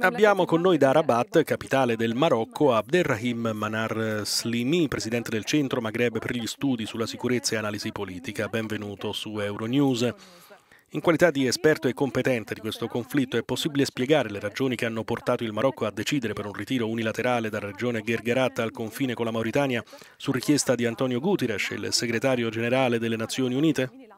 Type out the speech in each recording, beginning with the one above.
Abbiamo con noi da Rabat, capitale del Marocco, Abderrahim Manar Slimi, presidente del Centro Maghreb per gli studi sulla sicurezza e analisi politica. Benvenuto su Euronews. In qualità di esperto e competente di questo conflitto è possibile spiegare le ragioni che hanno portato il Marocco a decidere per un ritiro unilaterale dalla regione Gergerat al confine con la Mauritania su richiesta di Antonio Guterres, il segretario generale delle Nazioni Unite?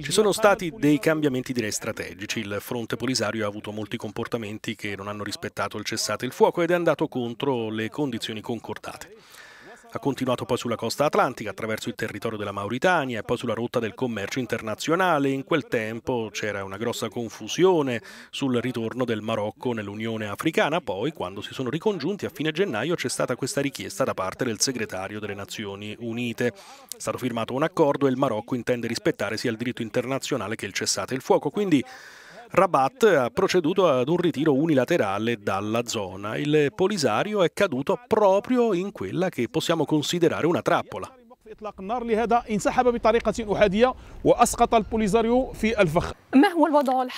Ci sono stati dei cambiamenti direi strategici. Il fronte polisario ha avuto molti comportamenti che non hanno rispettato il cessate il fuoco ed è andato contro le condizioni concordate. Ha continuato poi sulla costa atlantica attraverso il territorio della Mauritania e poi sulla rotta del commercio internazionale. In quel tempo c'era una grossa confusione sul ritorno del Marocco nell'Unione Africana. Poi, quando si sono ricongiunti a fine gennaio, c'è stata questa richiesta da parte del segretario delle Nazioni Unite. È stato firmato un accordo e il Marocco intende rispettare sia il diritto internazionale che il cessate il fuoco. Quindi Rabat ha proceduto ad un ritiro unilaterale dalla zona. Il Polisario è caduto proprio in quella che possiamo considerare una trappola.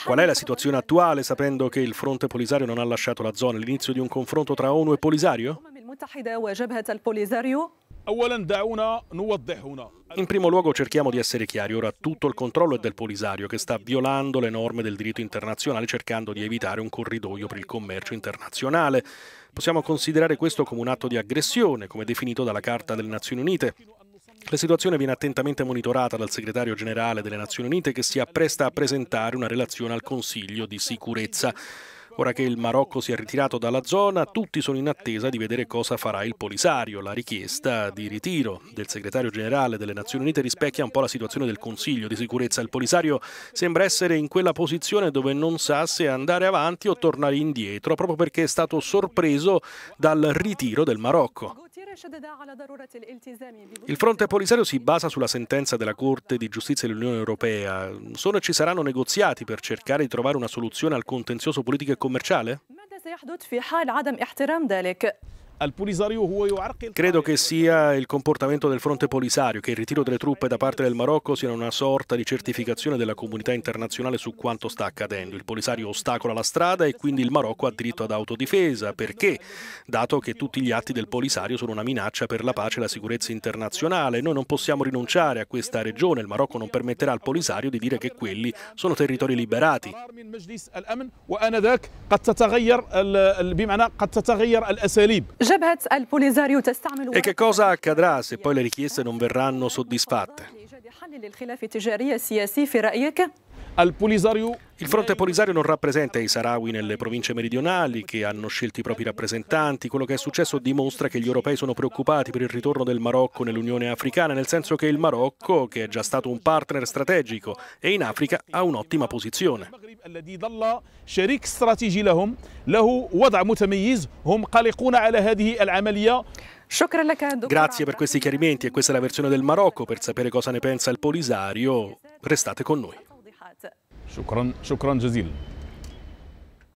Qual è la situazione attuale sapendo che il fronte Polisario non ha lasciato la zona? L'inizio di un confronto tra ONU e Polisario? In primo luogo cerchiamo di essere chiari, ora tutto il controllo è del Polisario che sta violando le norme del diritto internazionale cercando di evitare un corridoio per il commercio internazionale. Possiamo considerare questo come un atto di aggressione, come definito dalla Carta delle Nazioni Unite. La situazione viene attentamente monitorata dal segretario generale delle Nazioni Unite che si appresta a presentare una relazione al Consiglio di sicurezza. Ora che il Marocco si è ritirato dalla zona, tutti sono in attesa di vedere cosa farà il Polisario. La richiesta di ritiro del segretario generale delle Nazioni Unite rispecchia un po' la situazione del Consiglio di sicurezza. Il Polisario sembra essere in quella posizione dove non sa se andare avanti o tornare indietro, proprio perché è stato sorpreso dal ritiro del Marocco. Il fronte polisario si basa sulla sentenza della Corte di Giustizia dell'Unione Europea. Sono e ci saranno negoziati per cercare di trovare una soluzione al contenzioso politico e commerciale? Credo che sia il comportamento del fronte polisario, che il ritiro delle truppe da parte del Marocco sia una sorta di certificazione della comunità internazionale su quanto sta accadendo. Il polisario ostacola la strada e quindi il Marocco ha diritto ad autodifesa, perché? Dato che tutti gli atti del polisario sono una minaccia per la pace e la sicurezza internazionale, noi non possiamo rinunciare a questa regione, il Marocco non permetterà al polisario di dire che quelli sono territori liberati. E che cosa accadrà se poi le richieste non verranno soddisfatte? al Polisario il fronte polisario non rappresenta i Sarawi nelle province meridionali che hanno scelto i propri rappresentanti. Quello che è successo dimostra che gli europei sono preoccupati per il ritorno del Marocco nell'Unione Africana, nel senso che il Marocco, che è già stato un partner strategico e in Africa ha un'ottima posizione. Grazie per questi chiarimenti e questa è la versione del Marocco. Per sapere cosa ne pensa il Polisario, restate con noi. شكرا شكرا جزيلا